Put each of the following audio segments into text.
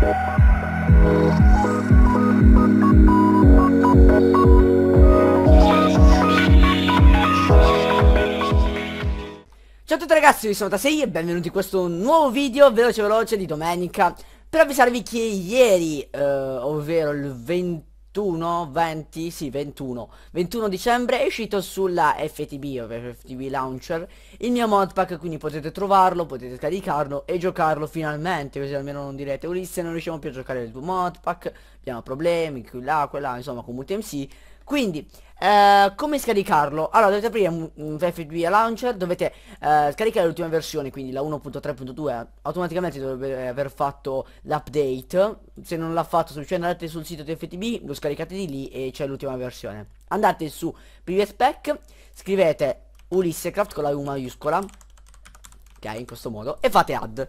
Ciao a tutti ragazzi, io sono Tasei e benvenuti in questo nuovo video veloce veloce di domenica per avvisarvi che ieri, eh, ovvero il 20 21, 20, sì 21 21 dicembre è uscito sulla FTB o FTB Launcher il mio modpack quindi potete trovarlo, potete scaricarlo e giocarlo finalmente così almeno non direte Ulisse non riusciamo più a giocare il tuo modpack abbiamo problemi, qui là, quella, insomma con UTMC quindi, eh, come scaricarlo? Allora, dovete aprire un, un FPVA Launcher, dovete eh, scaricare l'ultima versione, quindi la 1.3.2, eh, automaticamente dovrebbe aver fatto l'update. Se non l'ha fatto, semplicemente andate sul sito di FTB, lo scaricate di lì e c'è l'ultima versione. Andate su Pack, scrivete Ulissecraft con la U maiuscola, ok, in questo modo, e fate add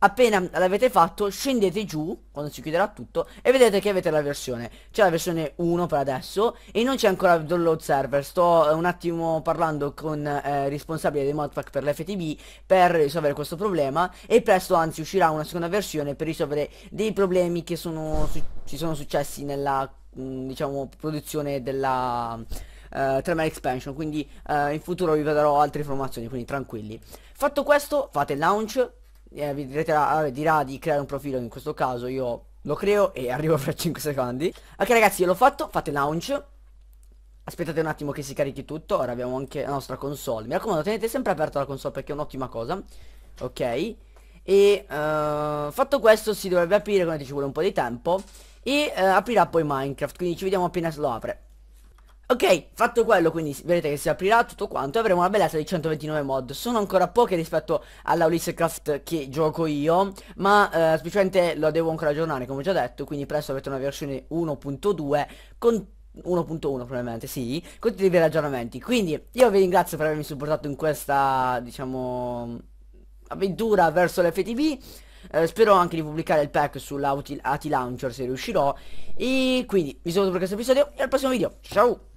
appena l'avete fatto scendete giù quando si chiuderà tutto e vedete che avete la versione c'è la versione 1 per adesso e non c'è ancora il download server sto un attimo parlando con eh, responsabile dei modpack per l'FTB per risolvere questo problema e presto anzi uscirà una seconda versione per risolvere dei problemi che sono ci sono successi nella mh, mm, diciamo produzione della Uh, eh, Tremere Expansion, quindi uh, in futuro vi darò altre informazioni, quindi tranquilli. Fatto questo, fate il launch, eh, vi dirà, dirà di creare un profilo in questo caso io lo creo e arrivo fra 5 secondi ok ragazzi io l'ho fatto fate launch Aspettate un attimo che si carichi tutto Ora abbiamo anche la nostra console Mi raccomando tenete sempre aperta la console perché è un'ottima cosa Ok E uh, fatto questo si dovrebbe aprire Come ci vuole un po' di tempo E uh, aprirà poi Minecraft Quindi ci vediamo appena se lo apre Ok, fatto quello, quindi vedete che si aprirà tutto quanto e avremo una bellezza di 129 mod. Sono ancora poche rispetto alla Ulyssecraft che gioco io, ma eh, specialmente lo devo ancora aggiornare, come ho già detto, quindi presto avete una versione 1.2 con 1.1 probabilmente, sì, con tutti i veri aggiornamenti. Quindi io vi ringrazio per avermi supportato in questa, diciamo, avventura verso l'FTV. Eh, spero anche di pubblicare il pack sull'AT Launcher se riuscirò. E quindi vi saluto per questo episodio e al prossimo video. Ciao!